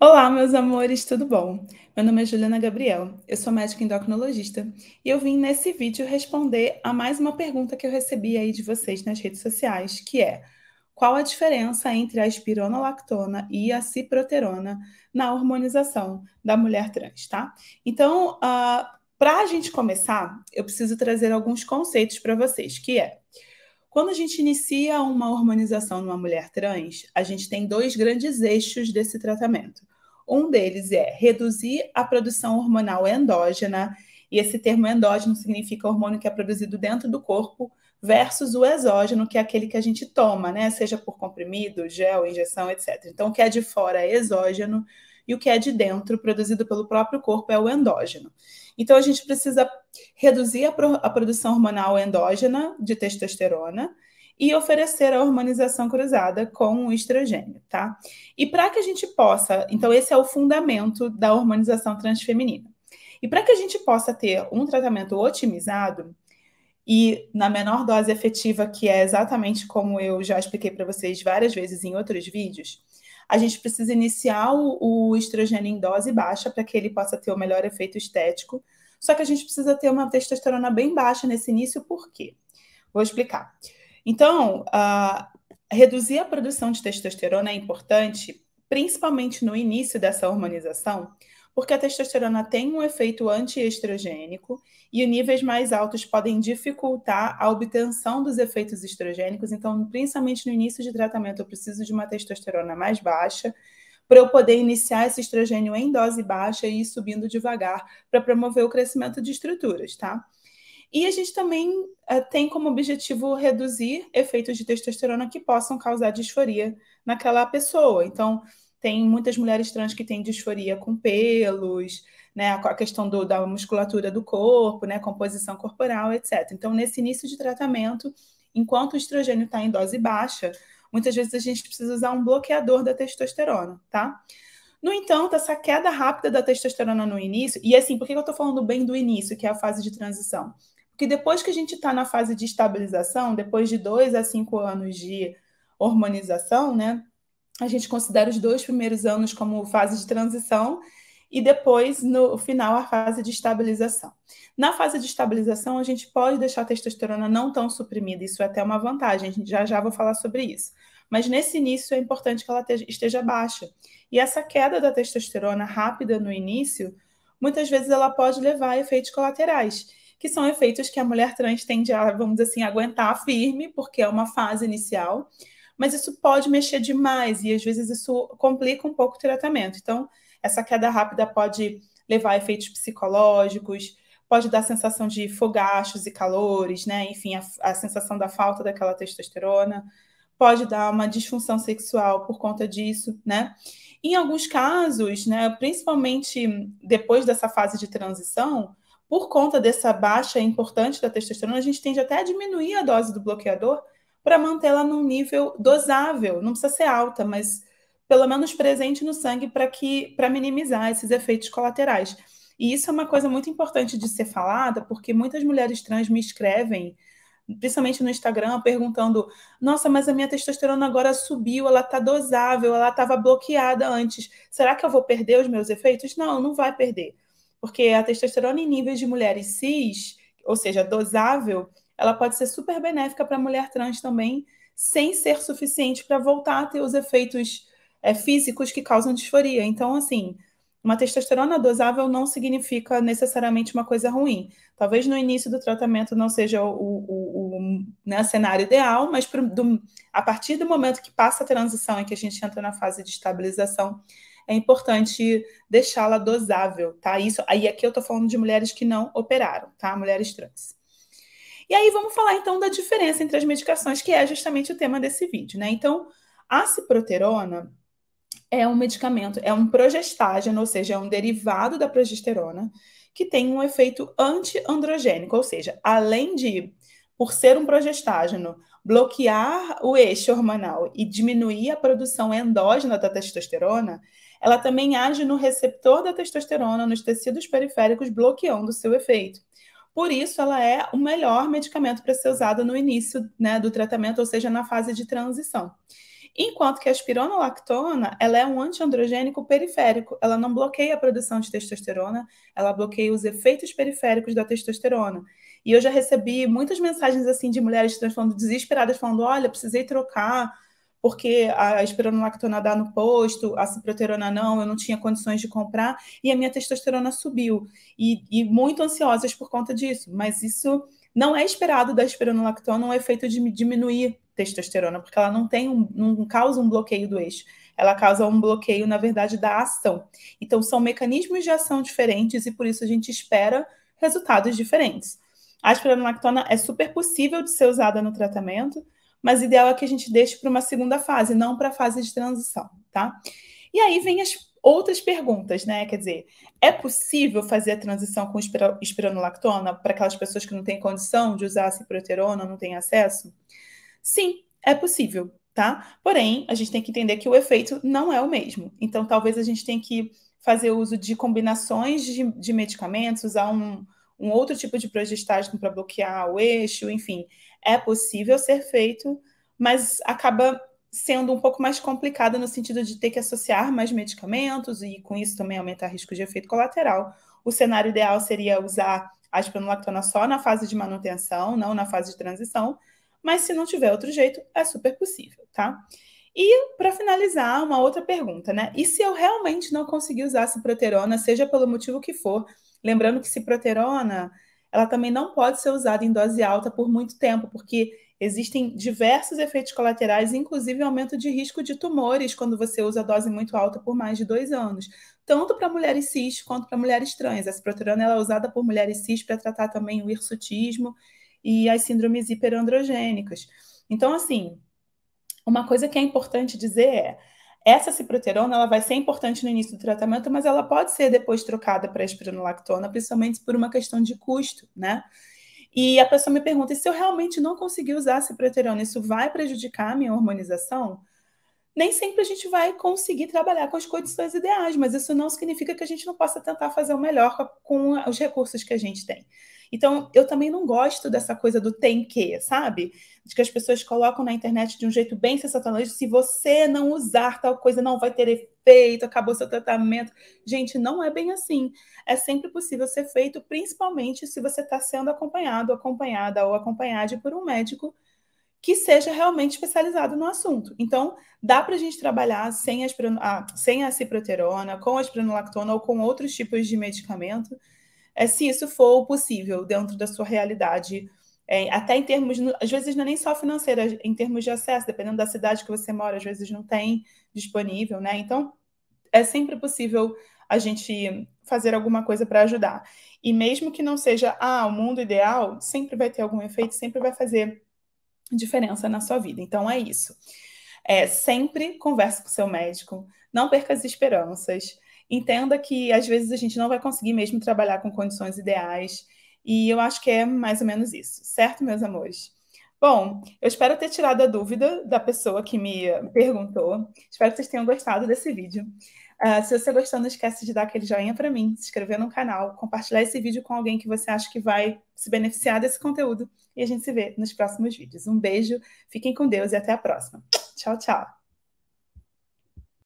Olá, meus amores, tudo bom? Meu nome é Juliana Gabriel, eu sou médica endocrinologista e eu vim nesse vídeo responder a mais uma pergunta que eu recebi aí de vocês nas redes sociais, que é qual a diferença entre a espironolactona e a ciproterona na hormonização da mulher trans, tá? Então, uh, ah, para a gente começar, eu preciso trazer alguns conceitos para vocês, que é... Quando a gente inicia uma hormonização numa mulher trans, a gente tem dois grandes eixos desse tratamento. Um deles é reduzir a produção hormonal endógena, e esse termo endógeno significa hormônio que é produzido dentro do corpo, versus o exógeno, que é aquele que a gente toma, né? Seja por comprimido, gel, injeção, etc. Então, o que é de fora é exógeno, e o que é de dentro, produzido pelo próprio corpo, é o endógeno. Então, a gente precisa reduzir a, pro, a produção hormonal endógena de testosterona e oferecer a hormonização cruzada com o estrogênio, tá? E para que a gente possa, então, esse é o fundamento da hormonização transfeminina. E para que a gente possa ter um tratamento otimizado, e na menor dose efetiva, que é exatamente como eu já expliquei para vocês várias vezes em outros vídeos, a gente precisa iniciar o, o estrogênio em dose baixa para que ele possa ter o melhor efeito estético. Só que a gente precisa ter uma testosterona bem baixa nesse início, por quê? Vou explicar. Então, uh, reduzir a produção de testosterona é importante, principalmente no início dessa hormonização, porque a testosterona tem um efeito antiestrogênico e níveis mais altos podem dificultar a obtenção dos efeitos estrogênicos. Então, principalmente no início de tratamento, eu preciso de uma testosterona mais baixa para eu poder iniciar esse estrogênio em dose baixa e ir subindo devagar para promover o crescimento de estruturas, tá? E a gente também uh, tem como objetivo reduzir efeitos de testosterona que possam causar disforia naquela pessoa. Então, tem muitas mulheres trans que têm disforia com pelos, né, a questão do, da musculatura do corpo, né, composição corporal, etc. Então, nesse início de tratamento, enquanto o estrogênio está em dose baixa, muitas vezes a gente precisa usar um bloqueador da testosterona, tá? No entanto, essa queda rápida da testosterona no início, e assim, por que eu estou falando bem do início, que é a fase de transição? Porque depois que a gente está na fase de estabilização, depois de dois a cinco anos de hormonização, né? a gente considera os dois primeiros anos como fase de transição e depois, no final, a fase de estabilização. Na fase de estabilização, a gente pode deixar a testosterona não tão suprimida, isso é até uma vantagem, já já vou falar sobre isso. Mas nesse início é importante que ela esteja baixa. E essa queda da testosterona rápida no início, muitas vezes ela pode levar a efeitos colaterais, que são efeitos que a mulher trans tende a, vamos dizer assim, aguentar firme, porque é uma fase inicial, mas isso pode mexer demais e às vezes isso complica um pouco o tratamento. Então, essa queda rápida pode levar a efeitos psicológicos, pode dar a sensação de fogachos e calores, né? Enfim, a, a sensação da falta daquela testosterona, pode dar uma disfunção sexual por conta disso, né? Em alguns casos, né, principalmente depois dessa fase de transição, por conta dessa baixa importante da testosterona, a gente tende até a diminuir a dose do bloqueador para mantê-la num nível dosável, não precisa ser alta, mas pelo menos presente no sangue para que para minimizar esses efeitos colaterais. E isso é uma coisa muito importante de ser falada, porque muitas mulheres trans me escrevem, principalmente no Instagram, perguntando: "Nossa, mas a minha testosterona agora subiu, ela está dosável, ela estava bloqueada antes. Será que eu vou perder os meus efeitos?" Não, não vai perder. Porque a testosterona em níveis de mulheres cis, ou seja, dosável, ela pode ser super benéfica para a mulher trans também, sem ser suficiente para voltar a ter os efeitos é, físicos que causam disforia. Então, assim, uma testosterona dosável não significa necessariamente uma coisa ruim. Talvez no início do tratamento não seja o, o, o né, cenário ideal, mas pro, do, a partir do momento que passa a transição e que a gente entra na fase de estabilização, é importante deixá-la dosável, tá? Isso aí aqui eu tô falando de mulheres que não operaram, tá? Mulheres trans. E aí vamos falar então da diferença entre as medicações, que é justamente o tema desse vídeo, né? Então, a ciproterona é um medicamento, é um progestágeno, ou seja, é um derivado da progesterona, que tem um efeito antiandrogênico, ou seja, além de, por ser um progestágeno, bloquear o eixo hormonal e diminuir a produção endógena da testosterona, ela também age no receptor da testosterona nos tecidos periféricos, bloqueando o seu efeito. Por isso, ela é o melhor medicamento para ser usado no início né, do tratamento, ou seja, na fase de transição. Enquanto que a espironolactona, ela é um antiandrogênico periférico, ela não bloqueia a produção de testosterona, ela bloqueia os efeitos periféricos da testosterona. E eu já recebi muitas mensagens assim de mulheres transformando desesperadas falando: "Olha, precisei trocar porque a espironolactona dá no posto, a ciproterona não, eu não tinha condições de comprar, e a minha testosterona subiu. E, e muito ansiosas por conta disso. Mas isso não é esperado da espironolactona um efeito é de diminuir testosterona, porque ela não tem um, não causa um bloqueio do eixo, ela causa um bloqueio, na verdade, da ação. Então, são mecanismos de ação diferentes e por isso a gente espera resultados diferentes. A espironolactona é super possível de ser usada no tratamento, mas ideal é que a gente deixe para uma segunda fase, não para a fase de transição, tá? E aí vem as outras perguntas, né? Quer dizer, é possível fazer a transição com espironolactona para aquelas pessoas que não têm condição de usar ciproterona, não têm acesso? Sim, é possível, tá? Porém, a gente tem que entender que o efeito não é o mesmo. Então, talvez a gente tenha que fazer uso de combinações de, de medicamentos, usar um, um outro tipo de progestágeno para bloquear o eixo, enfim, é possível ser feito, mas acaba sendo um pouco mais complicada no sentido de ter que associar mais medicamentos e com isso também aumentar risco de efeito colateral. O cenário ideal seria usar a spironolactona só na fase de manutenção, não na fase de transição, mas se não tiver outro jeito, é super possível, tá? E para finalizar, uma outra pergunta, né? E se eu realmente não conseguir usar a ciproterona, seja pelo motivo que for, Lembrando que ciproterona, ela também não pode ser usada em dose alta por muito tempo, porque existem diversos efeitos colaterais, inclusive aumento de risco de tumores quando você usa a dose muito alta por mais de dois anos, tanto para mulheres cis quanto para mulheres trans. A ciproterona ela é usada por mulheres cis para tratar também o hirsutismo e as síndromes hiperandrogênicas. Então, assim, uma coisa que é importante dizer é essa ciproterona ela vai ser importante no início do tratamento, mas ela pode ser depois trocada para a espironolactona, principalmente por uma questão de custo, né? E a pessoa me pergunta: se eu realmente não conseguir usar a ciproterona, isso vai prejudicar a minha hormonização? Nem sempre a gente vai conseguir trabalhar com as condições ideais, mas isso não significa que a gente não possa tentar fazer o melhor com os recursos que a gente tem. Então, eu também não gosto dessa coisa do tem que, sabe? De que as pessoas colocam na internet de um jeito bem sensacionalista, se você não usar tal coisa, não vai ter efeito, acabou seu tratamento. Gente, não é bem assim. É sempre possível ser feito, principalmente se você está sendo acompanhado, acompanhada ou acompanhada por um médico que seja realmente especializado no assunto. Então, dá para a gente trabalhar sem, ah, sem a ciproterona, com a espronolactona ou com outros tipos de medicamento, é se isso for possível dentro da sua realidade, é, até em termos, às vezes não é nem só financeira, em termos de acesso, dependendo da cidade que você mora, às vezes não tem disponível, né? Então, é sempre possível a gente fazer alguma coisa para ajudar. E mesmo que não seja ah, o mundo ideal, sempre vai ter algum efeito, sempre vai fazer diferença na sua vida. Então é isso. É, sempre converse com seu médico, não perca as esperanças entenda que às vezes a gente não vai conseguir mesmo trabalhar com condições ideais. E eu acho que é mais ou menos isso, certo, meus amores? Bom, eu espero ter tirado a dúvida da pessoa que me perguntou. Espero que vocês tenham gostado desse vídeo. Uh, se você gostou, não esquece de dar aquele joinha para mim, se inscrever no canal, compartilhar esse vídeo com alguém que você acha que vai se beneficiar desse conteúdo. E a gente se vê nos próximos vídeos. Um beijo, fiquem com Deus e até a próxima. Tchau, tchau.